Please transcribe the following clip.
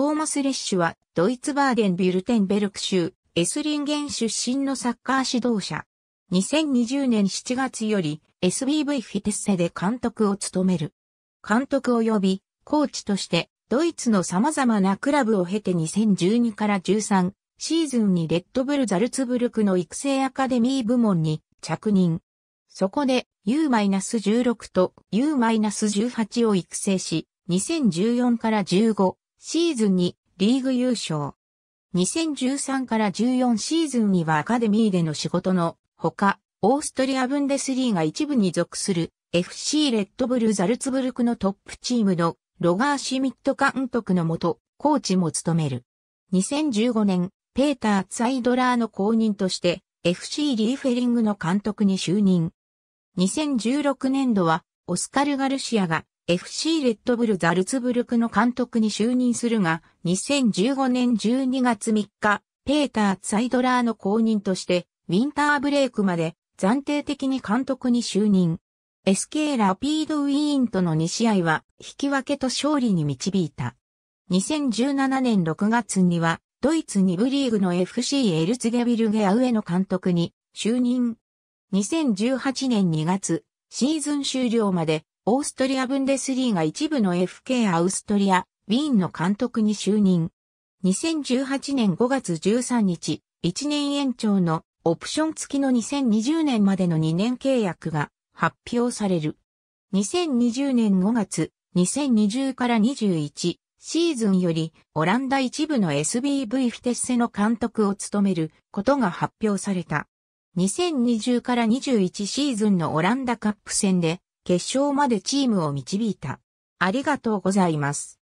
トーマス・レッシュは、ドイツバーデン・ビュルテンベルク州、エスリンゲン出身のサッカー指導者。2020年7月より、SBV フィテッセで監督を務める。監督及び、コーチとして、ドイツの様々なクラブを経て2012から13シーズンにレッドブル・ザルツブルクの育成アカデミー部門に着任。そこで U-16 と U-18 を育成し、2014から15シーズンにリーグ優勝。2013から14シーズンにはアカデミーでの仕事のほか、オーストリアブンデスリーが一部に属する FC レッドブルザルツブルクのトップチームのロガー・シミット監督のもと、コーチも務める。2015年、ペーター・ツァイドラーの後任として FC リーフェリングの監督に就任。2016年度はオスカル・ガルシアが FC レッドブルザルツブルクの監督に就任するが、2015年12月3日、ペーター・ツァイドラーの後任として、ウィンターブレイクまで暫定的に監督に就任。SK ラピードウィーンとの2試合は引き分けと勝利に導いた。2017年6月にはドイツ2部リーグの FC エルツゲビルゲアウェの監督に就任。2018年2月、シーズン終了までオーストリア・ブンデスリーが一部の FK アウストリア、ウィーンの監督に就任。2018年5月13日、1年延長のオプション付きの2020年までの2年契約が発表される。2020年5月、2020から21シーズンよりオランダ一部の SBV フィテッセの監督を務めることが発表された。2020から21シーズンのオランダカップ戦で決勝までチームを導いた。ありがとうございます。